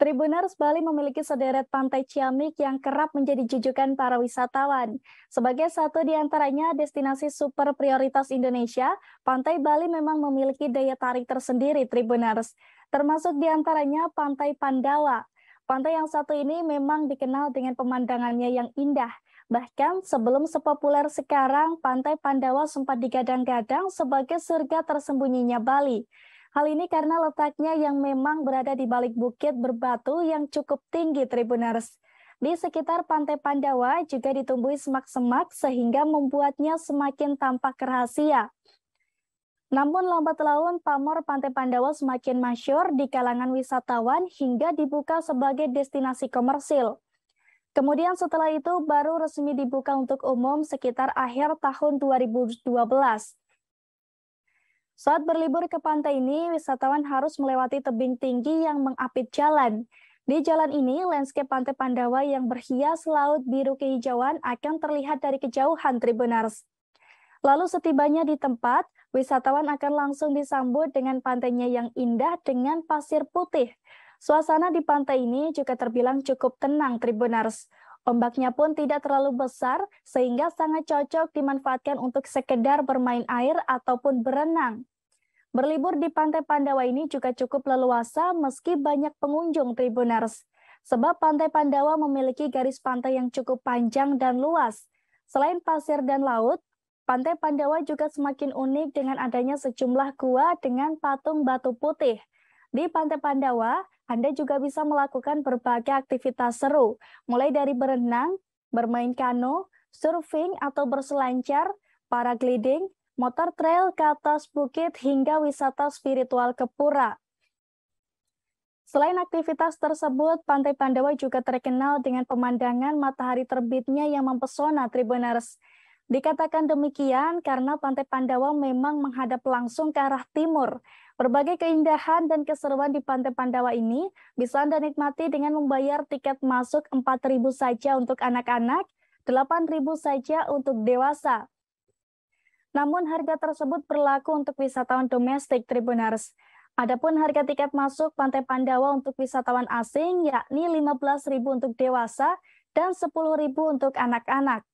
Tribuners Bali memiliki sederet pantai ciamik yang kerap menjadi jujukan para wisatawan. Sebagai satu di antaranya destinasi super prioritas Indonesia, pantai Bali memang memiliki daya tarik tersendiri Tribuners, termasuk di antaranya Pantai Pandawa. Pantai yang satu ini memang dikenal dengan pemandangannya yang indah. Bahkan sebelum sepopuler sekarang, Pantai Pandawa sempat digadang-gadang sebagai surga tersembunyinya Bali. Hal ini karena letaknya yang memang berada di balik bukit berbatu yang cukup tinggi Tribuners. Di sekitar Pantai Pandawa juga ditumbuhi semak-semak sehingga membuatnya semakin tampak rahasia. Namun lambat laun pamor Pantai Pandawa semakin masyur di kalangan wisatawan hingga dibuka sebagai destinasi komersil. Kemudian setelah itu baru resmi dibuka untuk umum sekitar akhir tahun 2012. Saat berlibur ke pantai ini, wisatawan harus melewati tebing tinggi yang mengapit jalan. Di jalan ini, landscape Pantai Pandawa yang berhias laut biru kehijauan akan terlihat dari kejauhan Tribunars. Lalu setibanya di tempat, wisatawan akan langsung disambut dengan pantainya yang indah dengan pasir putih. Suasana di pantai ini juga terbilang cukup tenang Tribuners. Ombaknya pun tidak terlalu besar sehingga sangat cocok dimanfaatkan untuk sekedar bermain air ataupun berenang. Berlibur di Pantai Pandawa ini juga cukup leluasa meski banyak pengunjung Tribuners. Sebab Pantai Pandawa memiliki garis pantai yang cukup panjang dan luas. Selain pasir dan laut, Pantai Pandawa juga semakin unik dengan adanya sejumlah gua dengan patung batu putih. Di Pantai Pandawa, anda juga bisa melakukan berbagai aktivitas seru, mulai dari berenang, bermain kano, surfing atau berselancar, paragliding, motor trail ke atas bukit hingga wisata spiritual ke pura. Selain aktivitas tersebut, Pantai Pandawa juga terkenal dengan pemandangan matahari terbitnya yang mempesona Tribuners. Dikatakan demikian karena Pantai Pandawa memang menghadap langsung ke arah timur, Berbagai keindahan dan keseruan di Pantai Pandawa ini bisa Anda nikmati dengan membayar tiket masuk 4.000 saja untuk anak-anak, 8.000 saja untuk dewasa. Namun harga tersebut berlaku untuk wisatawan domestik Tribunars. Adapun harga tiket masuk Pantai Pandawa untuk wisatawan asing yakni 15.000 untuk dewasa dan 10.000 untuk anak-anak.